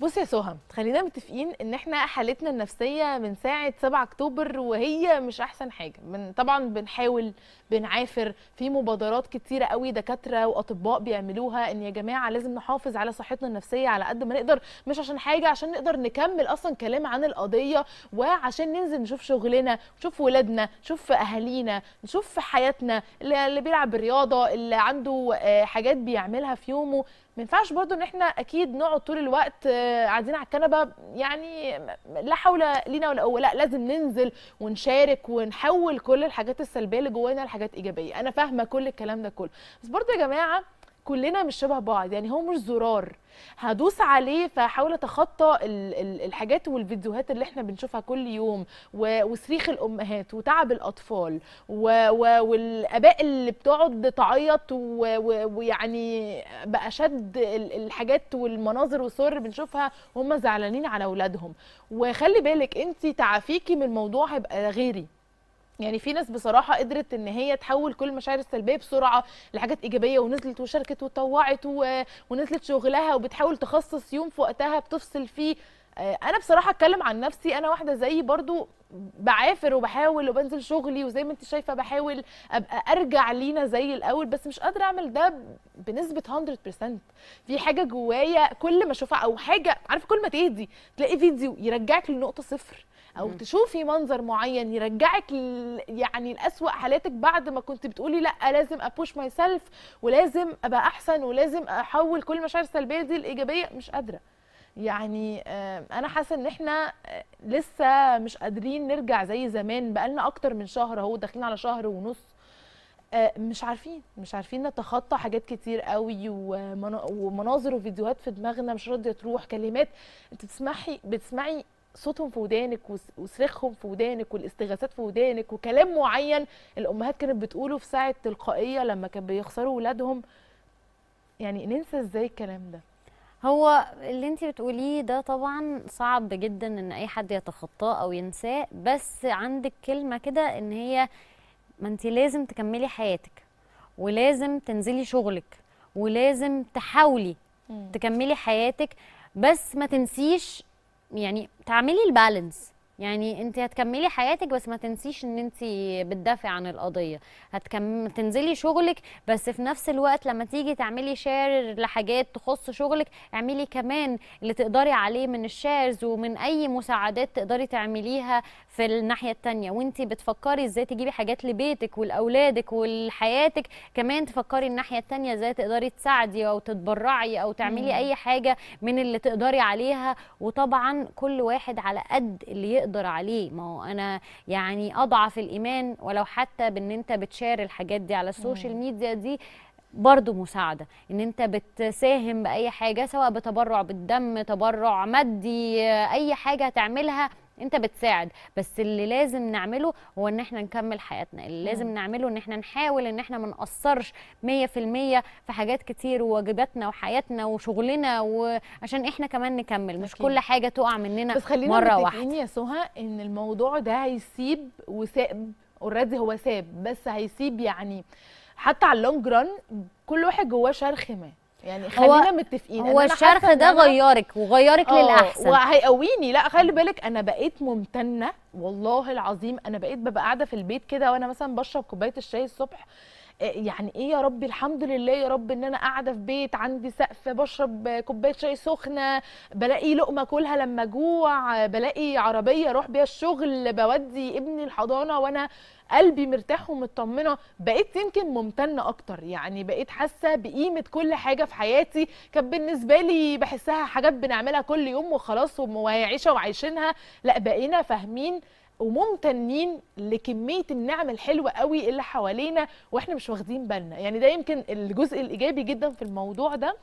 بصي يا سهى خلينا متفقين ان احنا حالتنا النفسيه من ساعه 7 اكتوبر وهي مش احسن حاجه من طبعا بنحاول بنعافر في مبادرات كتيره قوي دكاتره واطباء بيعملوها ان يا جماعه لازم نحافظ على صحتنا النفسيه على قد ما نقدر مش عشان حاجه عشان نقدر نكمل اصلا كلام عن القضيه وعشان ننزل نشوف شغلنا نشوف ولادنا نشوف اهالينا نشوف حياتنا اللي بيلعب الرياضه اللي عنده آه، حاجات بيعملها في يومه ما ينفعش برضو ان احنا اكيد نقعد طول الوقت آه، قاعدين على الكنبه يعني لا حول لينا ولا قوه لا لازم ننزل ونشارك ونحول كل الحاجات السلبيه اللي جوانا لحاجات ايجابيه انا فاهمه كل الكلام ده كله بس برضو يا جماعه كلنا مش شبه بعض يعني هو مش زرار هدوس عليه فحاول اتخطى الحاجات والفيديوهات اللي احنا بنشوفها كل يوم وصريخ الامهات وتعب الاطفال والاباء اللي بتقعد تعيط ويعني باشد الحاجات والمناظر والصور اللي بنشوفها وهم زعلانين على اولادهم وخلي بالك انت تعافيكي من الموضوع هيبقى غيري يعني في ناس بصراحه قدرت ان هي تحول كل المشاعر السلبيه بسرعه لحاجات ايجابيه ونزلت وشاركت وطوعت ونزلت شغلها وبتحاول تخصص يوم في وقتها بتفصل فيه آه، انا بصراحه اتكلم عن نفسي انا واحده زيي برضو بعافر وبحاول وبنزل شغلي وزي ما انت شايفه بحاول ابقى ارجع لينا زي الاول بس مش قادره اعمل ده بنسبه 100% في حاجه جوايا كل ما اشوفها او حاجه عارفه كل ما تهدي تلاقي فيديو يرجعك لنقطه صفر او م. تشوفي منظر معين يرجعك يعني لاسوا حالاتك بعد ما كنت بتقولي لا لازم ابوش ماي سيلف ولازم ابقى احسن ولازم احول كل المشاعر السلبيه دي الايجابيه مش قادره يعني آه، انا حاسه ان احنا آه، لسه مش قادرين نرجع زي زمان بقالنا اكتر من شهر اهو داخلين على شهر ونص آه، مش عارفين مش عارفين نتخطى حاجات كتير قوي ومناظر وفيديوهات في دماغنا مش راضيه تروح كلمات انت بتسمعي بتسمعي صوتهم في ودانك وصريخهم في ودانك والاستغاثات في ودانك وكلام معين الامهات كانت بتقوله في ساعه تلقائيه لما كانوا بيخسروا ولادهم يعني ننسى ازاي الكلام ده هو اللي انت بتقوليه ده طبعا صعب جدا ان اي حد يتخطاه او ينساه بس عندك كلمه كده ان هي ما انت لازم تكملي حياتك ولازم تنزلي شغلك ولازم تحاولي تكملي حياتك بس ما تنسيش يعني تعملي البالانس يعني انت هتكملي حياتك بس ما تنسيش ان انت بتدافعي عن القضيه هتكم... تنزلي شغلك بس في نفس الوقت لما تيجي تعملي شير لحاجات تخص شغلك اعملي كمان اللي تقدري عليه من الشيرز ومن اي مساعدات تقدري تعمليها في الناحيه الثانيه وانت بتفكري ازاي تجيبي حاجات لبيتك ولاولادك ولحياتك كمان تفكري الناحيه الثانيه ازاي تقدري تساعدي او تتبرعي او تعملي اي حاجه من اللي تقدري عليها وطبعا كل واحد على قد اللي يقدر تقدر عليه ما هو انا يعني اضعف الايمان ولو حتى بان انت بتشار الحاجات دي على السوشيال ميديا دي برضو مساعدة ان انت بتساهم بأي حاجة سواء بتبرع بالدم تبرع مادي اي حاجة هتعملها انت بتساعد بس اللي لازم نعمله هو ان احنا نكمل حياتنا اللي لازم نعمله ان احنا نحاول ان احنا ما نقصرش 100% في حاجات كتير وواجباتنا وحياتنا وشغلنا وعشان احنا كمان نكمل مش أكيد. كل حاجه تقع مننا بس خلينا مره واحده يا سهى ان الموضوع ده هيسيب وساب اوريدي هو ساب بس هيسيب يعني حتى على اللونج ران كل واحد جواه شرخ ما يعني خلينا متفقين هو الشرخ ده غيرك وغيرك آه، للاحسن وهيقويني لا خلي بالك انا بقيت ممتنه والله العظيم انا بقيت ببقى قاعده في البيت كده وانا مثلا بشرب كوبايه الشاي الصبح يعني ايه يا رب الحمد لله يا رب ان انا قاعده في بيت عندي سقف بشرب كوبايه شاي سخنه بلاقي لقمه كلها لما جوع بلاقي عربيه اروح بيها الشغل بودي ابني الحضانه وانا قلبي مرتاح ومطمنه بقيت يمكن ممتنه اكتر يعني بقيت حاسه بقيمه كل حاجه في حياتي كانت بالنسبه لي بحسها حاجات بنعملها كل يوم وخلاص وهي عيشه وعايشينها لا بقينا فاهمين وممتنين لكميه النعم الحلوه قوي اللي حوالينا واحنا مش واخدين بالنا يعني ده يمكن الجزء الايجابي جدا في الموضوع ده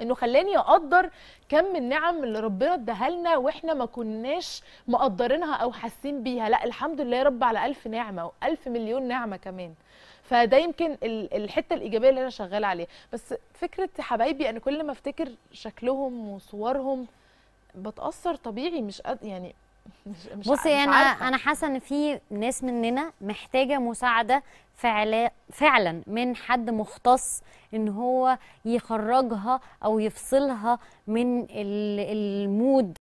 انه خلاني اقدر كم النعم اللي ربنا اداها لنا واحنا ما كناش مقدرينها او حاسين بيها لا الحمد لله يا رب على ألف نعمه وألف مليون نعمه كمان فده يمكن الحته الايجابيه اللي انا شغاله عليها بس فكره حبايبي انا كل ما افتكر شكلهم وصورهم بتاثر طبيعي مش قد يعني مش مش بصي انا عارفة. انا حاسه ان في ناس مننا محتاجه مساعده فعلا فعلا من حد مختص ان هو يخرجها او يفصلها من المود